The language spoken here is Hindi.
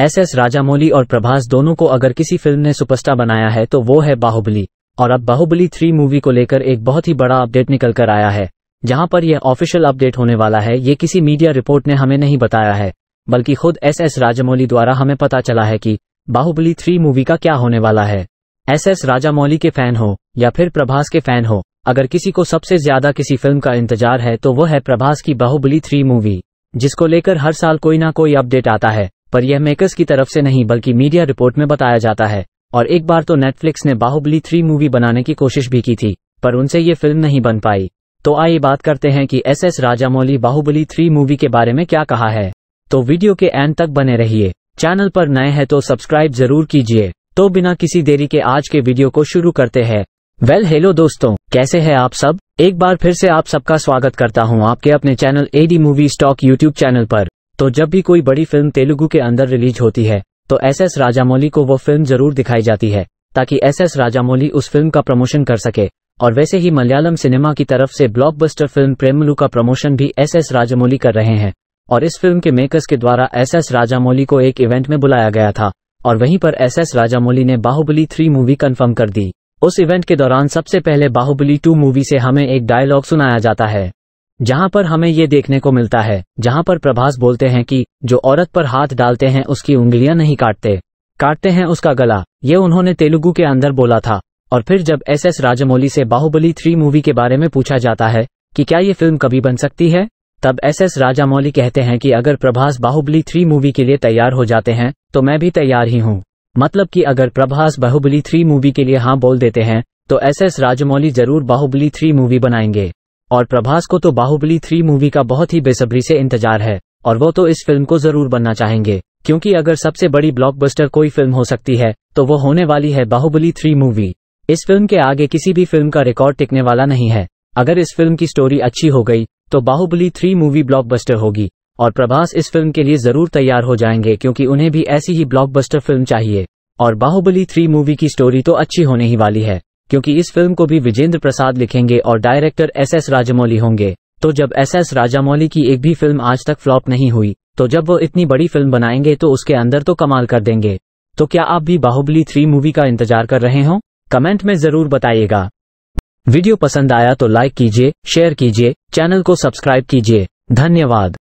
एस एस राजामौली और प्रभास दोनों को अगर किसी फिल्म ने सुपरस्टार बनाया है तो वो है बाहुबली और अब बाहुबली थ्री मूवी को लेकर एक बहुत ही बड़ा अपडेट निकल कर आया है जहां पर यह ऑफिशियल अपडेट होने वाला है ये किसी मीडिया रिपोर्ट ने हमें नहीं बताया है बल्कि खुद एस एस राजामौली द्वारा हमें पता चला है की बाहुबली थ्री मूवी का क्या होने वाला है एस एस राजामौली के फैन हो या फिर प्रभास के फैन हो अगर किसी को सबसे ज्यादा किसी फिल्म का इंतजार है तो वो है प्रभास की बाहुबली थ्री मूवी जिसको लेकर हर साल कोई ना कोई अपडेट आता है पर यह मेकर्स की तरफ से नहीं बल्कि मीडिया रिपोर्ट में बताया जाता है और एक बार तो नेटफ्लिक्स ने बाहुबली थ्री मूवी बनाने की कोशिश भी की थी पर उनसे ये फिल्म नहीं बन पाई तो आइए बात करते हैं कि S S Rajamouli Baahubali three movie के बारे में क्या कहा है तो वीडियो के एंड तक बने रहिए चैनल पर नए हैं तो सब्सक्राइब जरूर कीजिए तो बिना किसी देरी के आज के वीडियो को शुरू करते हैं वेल well, हेलो दोस्तों कैसे हैं आप सब एक बार फिर से आप सबका स्वागत करता हूं आपके अपने चैनल एडी मूवी स्टॉक यूट्यूब चैनल पर तो जब भी कोई बड़ी फिल्म तेलुगु के अंदर रिलीज होती है तो एस एस राजामौली को वो फिल्म जरूर दिखाई जाती है ताकि एस एस राजामौली उस फिल्म का प्रमोशन कर सके और वैसे ही मलयालम सिनेमा की तरफ से ब्लॉकबस्टर फिल्म प्रेमलू का प्रमोशन भी एस एस राजामौली कर रहे हैं और इस फिल्म के मेकर्स के द्वारा एस एस राजामौली को एक इवेंट में बुलाया गया था और वहीं पर एस एस राजामौली ने बाहुबली थ्री मूवी कन्फर्म कर दी उस इवेंट के दौरान सबसे पहले बाहुबली टू मूवी से हमें एक डायलॉग सुनाया जाता है जहाँ पर हमें ये देखने को मिलता है जहाँ पर प्रभास बोलते हैं कि जो औरत पर हाथ डालते हैं उसकी उंगलियां नहीं काटते काटते हैं उसका गला ये उन्होंने तेलुगु के अंदर बोला था और फिर जब एस एस राजमौली से बाहुबली थ्री मूवी के बारे में पूछा जाता है कि क्या ये फिल्म कभी बन सकती है तब एस एस राजामौली कहते हैं कि अगर प्रभास बाहुबली थ्री मूवी के लिए तैयार हो जाते हैं तो मैं भी तैयार ही हूँ मतलब कि अगर प्रभास बाहुबली थ्री मूवी के लिए हाँ बोल देते हैं तो एस एस राजमौली जरूर बाहुबली थ्री मूवी बनाएंगे और प्रभास को तो बाहुबली थ्री मूवी का बहुत ही बेसब्री से इंतजार है और वो तो इस फिल्म को जरूर बनना चाहेंगे क्योंकि अगर सबसे बड़ी ब्लॉकबस्टर कोई फिल्म हो सकती है तो वो होने वाली है बाहुबली थ्री मूवी इस फिल्म के आगे किसी भी फिल्म का रिकॉर्ड टिकने वाला नहीं है अगर इस फिल्म की स्टोरी अच्छी हो गई तो बाहुबली थ्री मूवी ब्लॉकबस्टर होगी और प्रभास इस फिल्म के लिए जरूर तैयार हो जाएंगे क्योंकि उन्हें भी ऐसी ही ब्लॉकबस्टर फिल्म चाहिए और बाहुबली थ्री मूवी की स्टोरी तो अच्छी होने ही वाली है क्योंकि इस फिल्म को भी विजेंद्र प्रसाद लिखेंगे और डायरेक्टर एस एस राजामौली होंगे तो जब एस एस राजामौली की एक भी फिल्म आज तक फ्लॉप नहीं हुई तो जब वो इतनी बड़ी फिल्म बनाएंगे तो उसके अंदर तो कमाल कर देंगे तो क्या आप भी बाहुबली थ्री मूवी का इंतजार कर रहे हो कमेंट में जरूर बताइएगा वीडियो पसंद आया तो लाइक कीजिए शेयर कीजिए चैनल को सब्सक्राइब कीजिए धन्यवाद